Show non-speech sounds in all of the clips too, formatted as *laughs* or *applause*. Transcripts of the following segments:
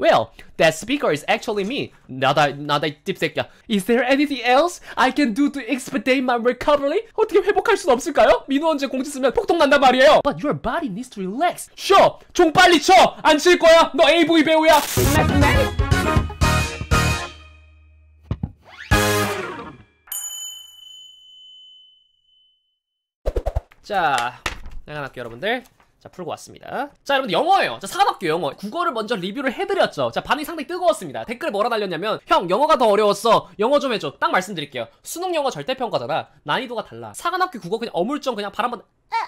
Well, that speaker is actually me. 나다, 나다 딥새끼야. Is there anything else I can do to expedite my recovery? 어떻게 회복할 수 없을까요? 민호 언제 공지 쓰면 폭동 난단 말이에요. But your body needs to relax. 쉬어! 종 빨리 쳐! 안 칠 거야! 너 AV 배우야! 자, 생각할게요 여러분들. 자 풀고 왔습니다 자 여러분 영어예요 자 산학교 영어 국어를 먼저 리뷰를 해드렸죠 자 반응이 상당히 뜨거웠습니다 댓글 뭐라 달렸냐면 형 영어가 더 어려웠어 영어 좀 해줘 딱 말씀드릴게요 수능 영어 절대평가잖아 난이도가 달라 사관학교 국어 그냥 어물쩡 그냥 발 한번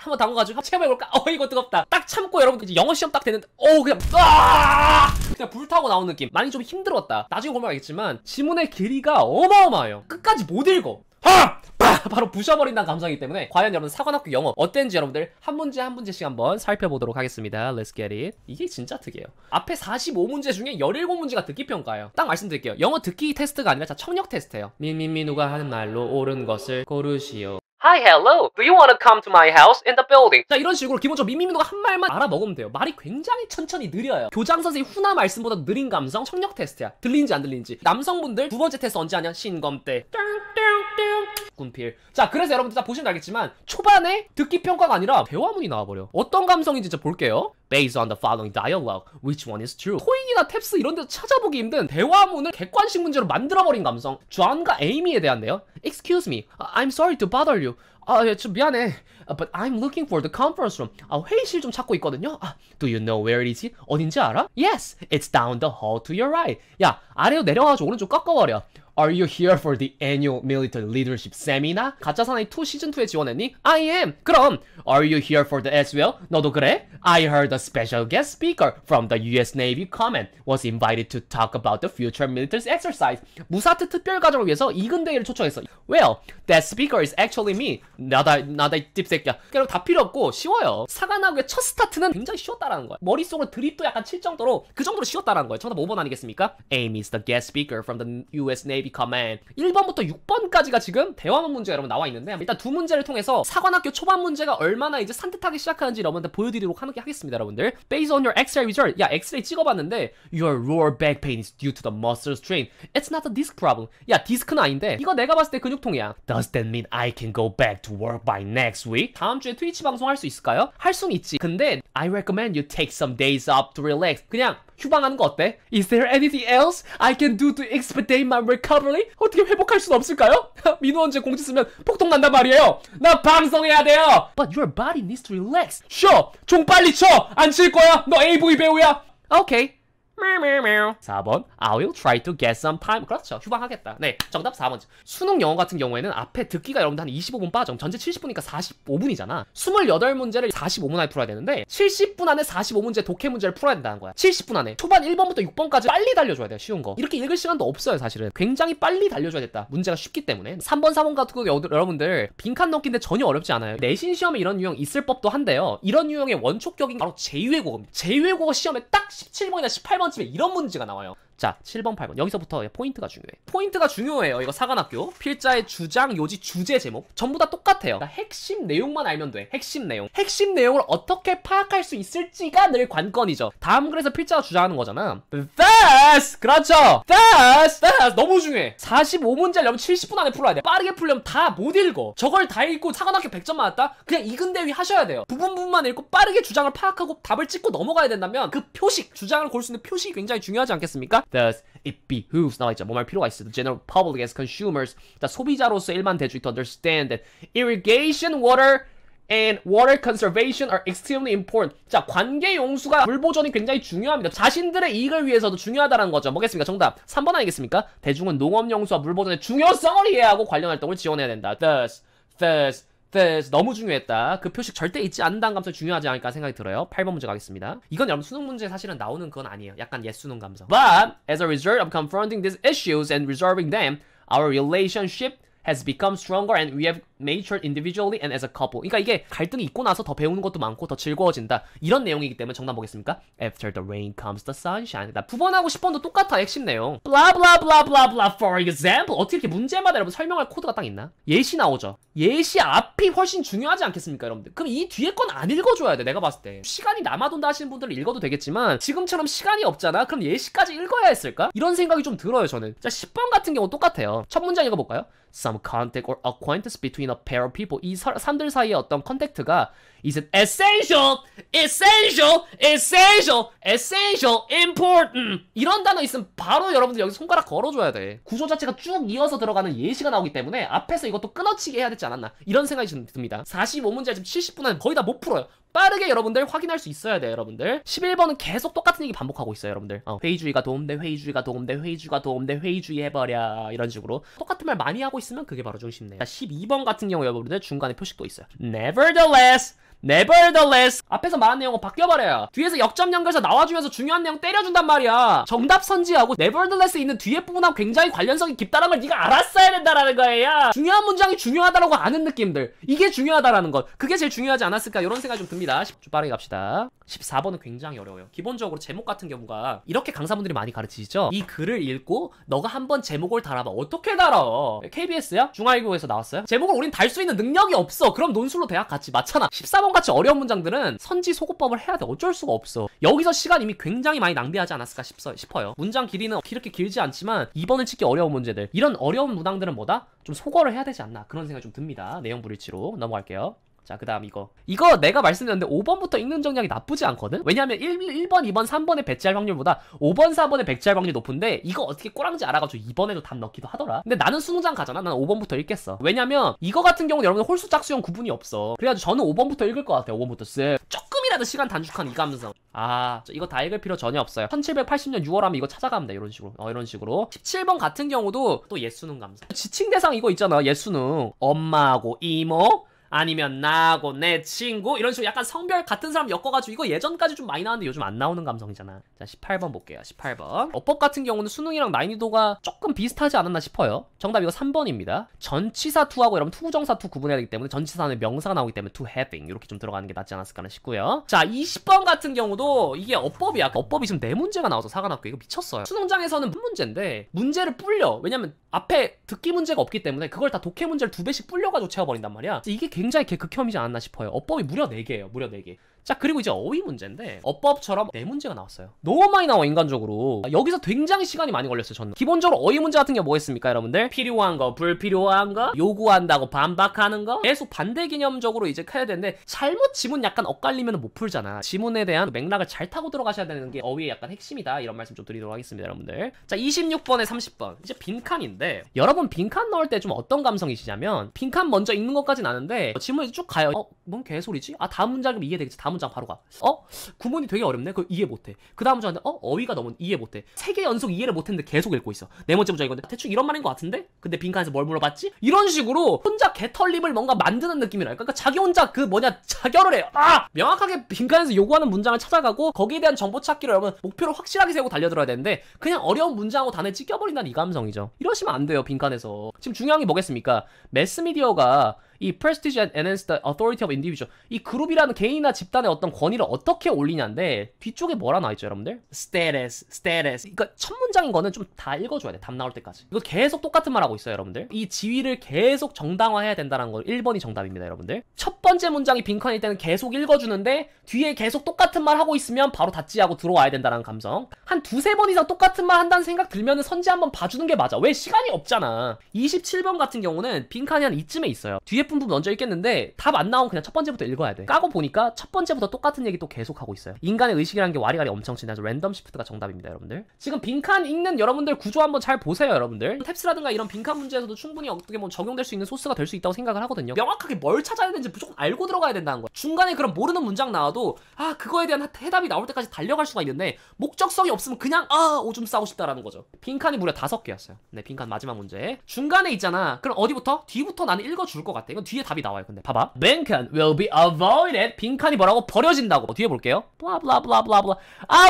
한번 담가가지고 체험해볼까? *laughs* 어 이거 뜨겁다 딱 참고 여러분 이제 영어 시험 딱 되는데 어 그냥 아 그냥 불타고 나온 느낌 많이 좀 힘들었다 나중에 보면 알겠지만 지문의 길이가 어마어마해요 끝까지 못 읽어 하! *laughs* 바로 부셔버린다는 감성이기 때문에 과연 여러분 사관학교 영어 어땠는지 여러분들 한 문제 한 문제씩 한번 살펴보도록 하겠습니다 Let's get it 이게 진짜 특이해요 앞에 45문제 중에 17문제가 듣기평가예요 딱 말씀드릴게요 영어 듣기 테스트가 아니라 자 청력 테스트예요 민민민우가 하는 말로 옳은 것을 고르시오 Hi, hello. Do you want to come to my house in the building? 자, 이런 식으로 기본적으로 미미미노가 한 말만 알아먹으면 돼요. 말이 굉장히 천천히 느려요. 교장 선생님 훈화 말씀보다 느린 감성 청력 테스트야. 들리는지 안 들리는지. 남성분들 두 번째 테스트 언제 하냐? 신검 때. 짠! 군필 자 그래서 여러분들 다 보시면 알겠지만 초반에 듣기 평가가 아니라 대화문이 나와버려 어떤 감성인지 진짜 볼게요 Based on the following dialogue, which one is true? 코인이나 탭스 이런 데서 찾아보기 힘든 대화문을 객관식 문제로 만들어버린 감성 존과 에이미에 대한데요 Excuse me, I'm sorry to bother you 아, 예, 미안해 but I'm looking for the conference room. 아, 회의실 좀 찾고 있거든요. 아, do you know where it is? 어딘지 알아? Yes, it's down the hall to your right. 야, 아래로 내려와서 오른쪽 꺾어버려. Are you here for the annual military leadership seminar? 가짜 사나이 2 시즌 2에 지원했니? I am. 그럼 Are you here for the as well? 너도 그래? I heard a special guest speaker from the US Navy Command was invited to talk about the future military exercise. 무사트 특별 과정을 위해서 이근대회를 초청했어. Well, that speaker is actually me. 나다 나다 딥색 새끼야 그냥 다 필요 없고 쉬워요 사관나무의첫 스타트는 굉장히 쉬웠다라는 거야 머릿속으로 드립도 약간 칠 정도로 그 정도로 쉬웠다라는 거예요 정답 5번 아니겠습니까? a m is the guest speaker from the US Navy Command 1번부터 6번까지가 지금 대화문 문제가 여러분 나와 있는데 일단 두 문제를 통해서 사관학교 초반 문제가 얼마나 이제 산뜻하게 시작하는지 여러분한테 보여드리도록 함께 하겠습니다 여러분들 Based on your X-ray result 야 X-ray 찍어봤는데 Your lower back pain is due to the muscle strain It's not a disc problem 야 디스크는 아닌데 이거 내가 봤을 때 근육통이야 Does that mean I can go back to work by next week? 다음 주에 트위치 방송 할 수 있을까요? 할 수는 있지. 근데 I recommend you take some days off to relax. 그냥 휴방하는 거 어때? Is there anything else I can do to expedite my recovery? 어떻게 회복할 수는 없을까요? 민호 언제 공지 쓰면 폭통 난단 말이에요. 나 방송해야 돼요. But your body needs to relax. 쉬어. 종 빨리 쳐. 안 칠 거야. 너 AV 배우야. Okay. 4번 I will try to get some time 그렇죠 휴방하겠다 네 정답 4번 수능 영어 같은 경우에는 앞에 듣기가 여러분들 한 25분 빠져 전체 70분이니까 45분이잖아 28문제를 45분 안에 풀어야 되는데 70분 안에 45문제 독해 문제를 풀어야 된다는 거야 70분 안에 초반 1번부터 6번까지 빨리 달려줘야 돼요 쉬운 거 이렇게 읽을 시간도 없어요 사실은 굉장히 빨리 달려줘야 됐다 문제가 쉽기 때문에 3번 4번 같은 거 여러분들 빈칸 넘기인데 전혀 어렵지 않아요 내신 시험에 이런 유형 있을 법도 한데요 이런 유형의 원초격인 바로 제2외국어입니다 제2외국어 시험에 딱 17번이나 18번 하다보면 이런 문제가 나와요 자, 7번, 8번. 여기서부터 포인트가 중요해. 포인트가 중요해요. 이거 사관학교. 필자의 주장, 요지, 주제 제목. 전부 다 똑같아요. 그러니까 핵심 내용만 알면 돼. 핵심 내용. 핵심 내용을 어떻게 파악할 수 있을지가 늘 관건이죠. 다음 글에서 필자가 주장하는 거잖아. Thus! 그렇죠! Thus! Thus! 너무 중요해. 45문제를 려면 70분 안에 풀어야 돼. 빠르게 풀려면 다 못 읽어. 저걸 다 읽고 사관학교 100점 맞았다? 그냥 이근대위 하셔야 돼요. 부분 부분만 읽고 빠르게 주장을 파악하고 답을 찍고 넘어가야 된다면 그 표식, 주장을 골수 있는 표식이 굉장히 중요하지 않겠습니까? Thus, it behooves 나와 있죠. 뭐말 필요가 있어. The general public as consumers. 자, 소비자로서 일반 대중이 to understand that irrigation water and water conservation are extremely important. 자, 관계 용수가 물 보존이 굉장히 중요합니다. 자신들의 이익을 위해서도 중요하다는 거죠. 뭐겠습니까? 정답. 3번 아니겠습니까? 대중은 농업 용수와 물 보존의 중요성을 이해하고 관련 활동을 지원해야 된다. Thus, thus, 그때 너무 중요했다. 그 표식 절대 잊지 않는다는 감성이 중요하지 않을까 생각이 들어요. 8번 문제 가겠습니다. 이건 여러분 수능 문제 사실은 나오는 건 아니에요. 약간 예수능 감성. But as a result of confronting these issues and resolving them, our relationship has become stronger and we have mature individually and as a couple. 그러니까 이게 갈등이 있고 나서 더 배우는 것도 많고 더 즐거워진다. 이런 내용이기 때문에 정답 보겠습니까? After the rain comes the sunshine. 나 9번하고 10번도 똑같아 핵심 내용. blah blah blah blah blah for example. 어떻게 이렇게 문제마다 여러분 설명할 코드가 딱 있나? 예시 나오죠. 예시 앞이 훨씬 중요하지 않겠습니까, 여러분들? 그럼 이 뒤에 건 안 읽어줘야 돼, 내가 봤을 때. 시간이 남아돈다 하시는 분들은 읽어도 되겠지만 지금처럼 시간이 없잖아? 그럼 예시까지 읽어야 했을까? 이런 생각이 좀 들어요, 저는. 자, 10번 같은 경우 똑같아요. 첫 문장 읽어볼까요? Some contact or acquaintance between between a pair of people 이 사람들 사이의 어떤 컨택트가 He said, essential, essential, essential, essential, important. 이런 단어 있으면 바로 여러분들 여기 손가락 걸어줘야 돼. 구조 자체가 쭉 이어서 들어가는 예시가 나오기 때문에 앞에서 이것도 끊어치게 해야 되지 않았나. 이런 생각이 듭니다. 45문제 지금 70분 안에 거의 다 못 풀어요. 빠르게 여러분들 확인할 수 있어야 돼요 여러분들 11번은 계속 똑같은 얘기 반복하고 있어요 여러분들 어, 회의주의가 도움돼 회의주의가 도움돼 회의주의가 도움돼 회의주의 해버려 이런 식으로 똑같은 말 많이 하고 있으면 그게 바로 중심이에요 12번 같은 경우 여러분들 중간에 표식도 있어요 Nevertheless Nevertheless 앞에서 말한 내용은 바뀌어버려요 뒤에서 역점 연결해서 나와주면서 중요한 내용 때려준단 말이야 정답 선지하고 Nevertheless 있는 뒤에 부분하고 굉장히 관련성이 깊다는 걸 네가 알았어야 된다라는 거예요 중요한 문장이 중요하다라고 아는 느낌들 이게 중요하다라는 것 그게 제일 중요하지 않았을까 이런 생각이 좀 듭니다 좀 빠르게 갑시다 14번은 굉장히 어려워요 기본적으로 제목 같은 경우가 이렇게 강사분들이 많이 가르치시죠 이 글을 읽고 너가 한번 제목을 달아봐 어떻게 달아 KBS야? 중화일교에서 나왔어요? 제목을 우린 달 수 있는 능력이 없어 그럼 논술로 대학 갔지 맞잖아 14번 이같이 어려운 문장들은 선지 소고법을 해야 돼 어쩔 수가 없어 여기서 시간 이미 굉장히 많이 낭비하지 않았을까 싶어, 요 문장 길이는 이렇게 길지 않지만 이번에 찍기 어려운 문제들 이런 어려운 문장들은 뭐다? 좀 소거를 해야 되지 않나 그런 생각이 좀 듭니다 내용 불일치로 넘어갈게요 자, 그 다음 이거. 이거 내가 말씀드렸는데 5번부터 읽는 정량이 나쁘지 않거든? 왜냐면 1, 1번, 2번, 3번에 배치할 확률보다 5번, 4번에 배치할 확률이 높은데 이거 어떻게 꼬랑지 알아가지고 2번에도 답 넣기도 하더라. 근데 나는 수능장 가잖아? 나는 5번부터 읽겠어. 왜냐면 이거 같은 경우는 여러분 홀수 짝수형 구분이 없어. 그래가지고 저는 5번부터 읽을 것 같아요. 5번부터 쌤. 조금이라도 시간 단축한 이 감성. 아, 이거 다 읽을 필요 전혀 없어요. 1780년 6월 하면 이거 찾아갑니다 이런 식으로. 어, 이런 식으로. 17번 같은 경우도 또 예수능 감성. 지칭 대상 이거 있잖아. 예수능. 엄마하고 이모, 아니면 나하고 내 친구 이런 식으로 약간 성별 같은 사람 엮어가지고 이거 예전까지 좀 많이 나왔는데 요즘 안 나오는 감성이잖아 자 18번 볼게요 18번 어법 같은 경우는 수능이랑 난이도가 조금 비슷하지 않았나 싶어요 정답 이거 3번입니다 전치사 2하고 여러분 투구정사 2 구분해야 되기 때문에 전치사는 명사가 나오기 때문에 to having 이렇게 좀 들어가는 게 낫지 않았을까 싶고요 자 20번 같은 경우도 이게 어법이야 그러니까 어법이 지금 4 문제가 나와서 사관학고 이거 미쳤어요 수능장에서는 문제인데 문제를 뿔려 왜냐면 앞에 듣기 문제가 없기 때문에 그걸 다 독해 문제를 두 배씩 뿔려가지고 채워버린단 말이야 이게 굉장히 개극혐이지 않았나 싶어요. 어법이 무려 4개예요. 무려 4개. 자 그리고 이제 어휘 문제인데 어법처럼 네 문제가 나왔어요 너무 많이 나와 인간적으로 여기서 굉장히 시간이 많이 걸렸어요 저는 기본적으로 어휘 문제 같은 게 뭐였습니까 여러분들 필요한 거 불필요한 거 요구한다고 반박하는 거 계속 반대 개념적으로 이제 해야 되는데 잘못 지문 약간 엇갈리면 못 풀잖아 지문에 대한 맥락을 잘 타고 들어가셔야 되는 게 어휘의 약간 핵심이다 이런 말씀 좀 드리도록 하겠습니다 여러분들 자 26번에 30번 이제 빈칸인데 여러분 빈칸 넣을 때 좀 어떤 감성이시냐면 빈칸 먼저 읽는 것까진 아는데 지문이 쭉 가요 어 뭔 개소리지? 아 다음 문장이 이해되겠지 다음 다장 바로 가. 어? 구문이 되게 어렵네. 그 이해 못해. 그 다음 장인데 어? 어휘가 너무 이해 못해. 세 개 연속 이해를 못했는데 계속 읽고 있어. 네 번째 문장 이건데 대충 이런 말인 것 같은데? 근데 빈칸에서 뭘 물어봤지? 이런 식으로 혼자 개털림을 뭔가 만드는 느낌이랄까? 그러니까 자기 혼자 그 뭐냐 자결을 해요. 아! 명확하게 빈칸에서 요구하는 문장을 찾아가고 거기에 대한 정보 찾기로 여러분 목표를 확실하게 세우고 달려들어야 되는데 그냥 어려운 문장하고 단에 찢겨버린다는 이 감성이죠. 이러시면 안 돼요 빈칸에서. 지금 중요한 게 뭐겠습니까? 매스미디어가 이 prestige and enhance the authority of individual 이 그룹이라는 개인이나 집단의 어떤 권위를 어떻게 올리냐인데 뒤쪽에 뭐라 나와있죠 여러분들? status, status 그러니까 첫 문장인 거는 좀 다 읽어줘야 돼 답 나올 때까지 이거 계속 똑같은 말 하고 있어요 여러분들 이 지위를 계속 정당화해야 된다는 거 1번이 정답입니다 여러분들 첫 번째 문장이 빈칸일 때는 계속 읽어주는데 뒤에 계속 똑같은 말 하고 있으면 바로 닫지하고 들어와야 된다는 감성 한 두세 번 이상 똑같은 말 한다는 생각 들면 은 선지 한번 봐주는 게 맞아 왜 시간이 없잖아 27번 같은 경우는 빈칸이 한 이쯤에 있어요 뒤에 부분 먼저 읽겠는데 답 안 나오면 그냥 첫 번째부터 읽어야 돼 까고 보니까 첫 번째부터 똑같은 얘기 또 계속하고 있어요 인간의 의식이라는 게 와리가리 엄청 진해서 랜덤 시프트가 정답입니다 여러분들 지금 빈칸 읽는 여러분들 구조 한번 잘 보세요 여러분들 탭스라든가 이런 빈칸 문제에서도 충분히 어떻게 보면 적용될 수 있는 소스가 될 수 있다고 생각을 하거든요 명확하게 뭘 찾아야 되는지 무조건 알고 들어가야 된다는 거 중간에 그런 모르는 문장 나와도 아 그거에 대한 해답이 나올 때까지 달려갈 수가 있는데 목적성이 없으면 그냥 아 오줌 싸고 싶다라는 거죠 빈칸이 무려 다섯 개였어요 네 빈칸 마지막 문제 중간에 있잖아 그럼 어디부터? 뒤부터 나는 읽어줄 것 같아 이건 뒤에 답이 나와요. 근데 봐봐. Bancan will be avoided. 빈칸이 뭐라고? 버려진다고. 뒤에 볼게요. 블라블라블라블라.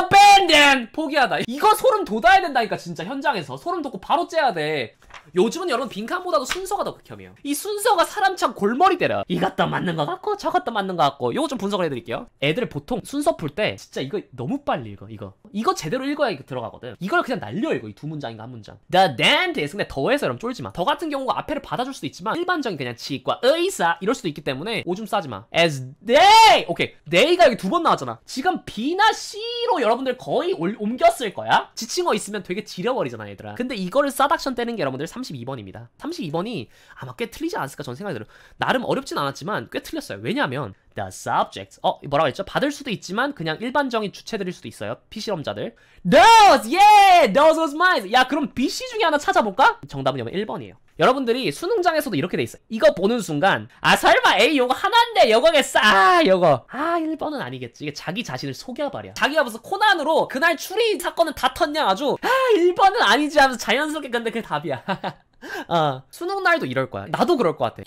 Abandon! 포기하다. 이거 소름 돋아야 된다니까 진짜 현장에서. 소름 돋고 바로 째야 돼. 요즘은 여러분 빈칸보다도 순서가 더 극혐이에요 이 순서가 사람 참 골머리 때려 이것도 맞는 것 같고 저것도 맞는 것 같고 요거 좀 분석을 해드릴게요 애들 보통 순서 풀 때 진짜 이거 너무 빨리 읽어 이거 이거 제대로 읽어야 이거 들어가거든 이걸 그냥 날려 읽어 이 두 문장인가 한 문장 The dentist 근데 더해서 여러분 쫄지마 더 같은 경우가 앞에를 받아줄 수도 있지만 일반적인 그냥 치과 의사 이럴 수도 있기 때문에 오줌 싸지마 As t h y 오케이 t h y 가 여기 두 번 나왔잖아 지금 B나 C로 여러분들 거의 올, 옮겼을 거야 지칭어 있으면 되게 지려버리잖아 얘들아 근데 이거를 싸닥션 떼는 게 여러분들 32번입니다. 32번이 아마 꽤 틀리지 않았을까 전 생각이 들어요. 나름 어렵진 않았지만 꽤 틀렸어요. 왜냐하면 the subject 어 뭐라고 했죠? 받을 수도 있지만 그냥 일반적인 주체들일 수도 있어요. 피실험자들 those yeah those was mine 야 그럼 BC 중에 하나 찾아볼까? 정답은 1번이에요. 뭐 여러분들이 수능장에서도 이렇게 돼 있어요. 이거 보는 순간 아 설마 A 요거 하나인데 요거겠어. 아 요거. 아 1번은 아니겠지. 이게 자기 자신을 속여버려. 자기가 무슨 코난으로 그날 추리 사건은 다 텄냐 아주 아 1번은 아니지 하면서 자연스럽게 근데 그게 답이야. *laughs* 어, 수능 날도 이럴 거야. 나도 그럴 것 같아.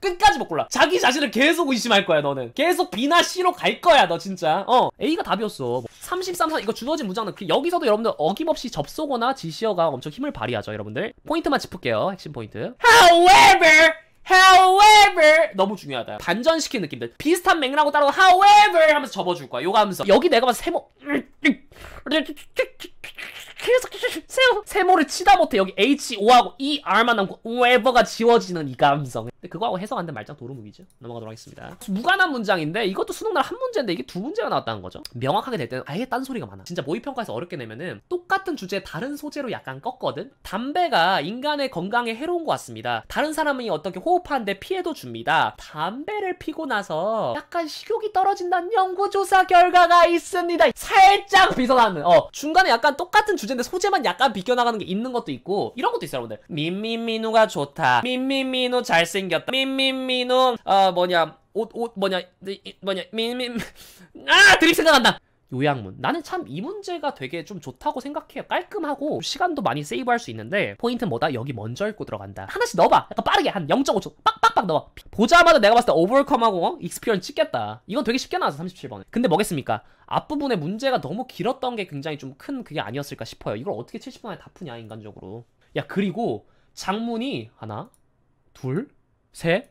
끝까지 못 골라 자기 자신을 계속 의심할 거야 너는 계속 B나 C로 갈 거야 너 진짜 어 A가 답이었어 33, 뭐 4 이거 주어진 문장은 그 여기서도 여러분들 어김없이 접속어나 지시어가 엄청 힘을 발휘하죠 여러분들 포인트만 짚을게요 핵심 포인트 However However 너무 중요하다 반전시킨 느낌들 비슷한 맥락하고 따로 However 하면서 접어줄 거야 요거 하면서 여기 내가 봐서 세모 계속 세모, 그 세모를 치다 못해 여기 H5하고 ER만 남고 where가 지워지는 이 감성 근데 그거하고 해석안 된 말장 도루묵이죠 넘어가도록 하겠습니다 무관한 문장인데 이것도 수능날 한 문제인데 이게 두 문제가 나왔다는 거죠 명확하게될 때는 아예 딴소리가 많아 진짜 모의평가에서 어렵게 내면은 똑같은 주제 다른 소재로 약간 꺾거든 담배가 인간의 건강에 해로운 것 같습니다 다른 사람이 어떻게 호흡하는데 피해도 줍니다 담배를 피고 나서 약간 식욕이 떨어진다는 연구조사 결과가 있습니다 살짝 비서하는어 중간에 약간 똑같은 주제 근데 소재만 약간 비껴나가는 게 있는 것도 있고 이런 것도 있어요 여러분들 민민민우가 좋다 민민민우 잘생겼다 민민민우 어 뭐냐 옷 옷 뭐냐 뭐냐 민민 아 드립 생각난다 요양문. 나는 참 이 문제가 되게 좀 좋다고 생각해요. 깔끔하고 시간도 많이 세이브할 수 있는데 포인트는 뭐다? 여기 먼저 읽고 들어간다. 하나씩 넣어봐. 약간 빠르게 한 0.5초 빡빡빡 넣어. 보자마자 내가 봤을 때 오버컴하고 익스피언 어? 찍겠다. 이건 되게 쉽게 나왔어 37번에. 근데 뭐겠습니까? 앞부분에 문제가 너무 길었던 게 굉장히 좀 큰 그게 아니었을까 싶어요. 이걸 어떻게 7 0번 안에 다 푸냐 인간적으로. 야 그리고 장문이 하나, 둘, 셋,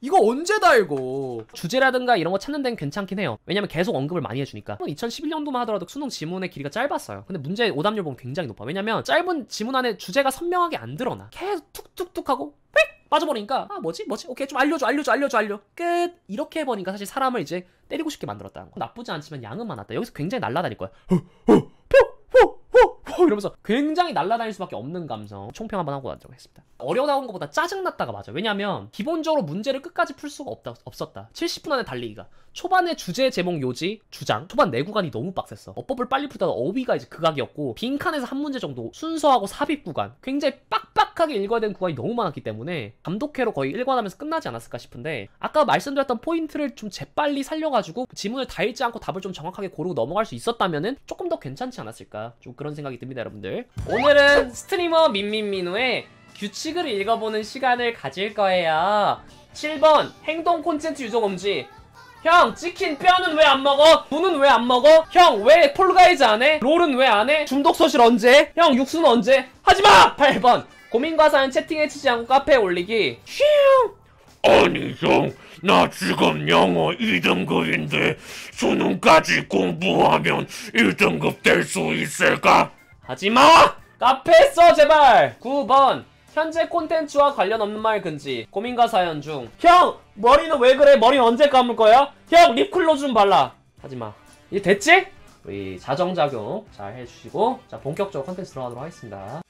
이거 언제 달고 주제라든가 이런 거 찾는 데는 괜찮긴 해요 왜냐면 계속 언급을 많이 해주니까 2011년도만 하더라도 수능 지문의 길이가 짧았어요 근데 문제 오답률 보면 굉장히 높아 왜냐면 짧은 지문 안에 주제가 선명하게 안 드러나 계속 툭툭툭 하고 휙 빠져버리니까 아 뭐지 뭐지 오케이 좀 알려줘 알려줘 알려줘 알려 끝 이렇게 해버리니까 사실 사람을 이제 때리고 싶게 만들었다는 거 나쁘지 않지만 양은 많았다 여기서 굉장히 날라다닐 거야 허, 어, 어. 이러면서 어. 굉장히 날아다닐 수밖에 없는 감성 총평 한번 하고 가도록 하겠습니다 어려나온 것보다 짜증났다가 맞아 왜냐면 기본적으로 문제를 끝까지 풀 수가 없다, 없었다 70분 안에 달리기가 초반에 주제 제목 요지 주장 초반 내구간이 너무 빡셌어 어법을 빨리 풀다가 어휘가 이제 극악이었고 빈칸에서 한 문제 정도 순서하고 삽입 구간 굉장히 빡 정확하게 일괄된 구간이 너무 많았기 때문에 감독회로 거의 일관하면서 끝나지 않았을까 싶은데 아까 말씀드렸던 포인트를 좀 재빨리 살려가지고 지문을 다 읽지 않고 답을 좀 정확하게 고르고 넘어갈 수 있었다면 조금 더 괜찮지 않았을까 좀 그런 생각이 듭니다 여러분들 오늘은 스트리머 민민민우의 규칙을 읽어보는 시간을 가질 거예요 7번 행동 콘텐츠 유저 금지 형 치킨 뼈는 왜 안 먹어? 무은왜 안 먹어? 형 왜 폴가이즈 안 해? 롤은 왜 안 해? 중독 소실 언제? 형 육수는 언제? 하지마! 8번 고민과 사연 채팅에 치지 않고 카페에 올리기 슝 아니 형, 나 지금 영어 2등급인데 수능까지 공부하면 1등급 될 수 있을까? 하지마! 카페 써 제발! 9번 현재 콘텐츠와 관련 없는 말근지 고민과 사연 중 형! 머리는 왜 그래? 머리 언제 감을 거야? 형! 립클로 좀 발라! 하지마 이제 됐지? 우리 자정작용 잘 해주시고 자 본격적으로 컨텐츠 들어가도록 하겠습니다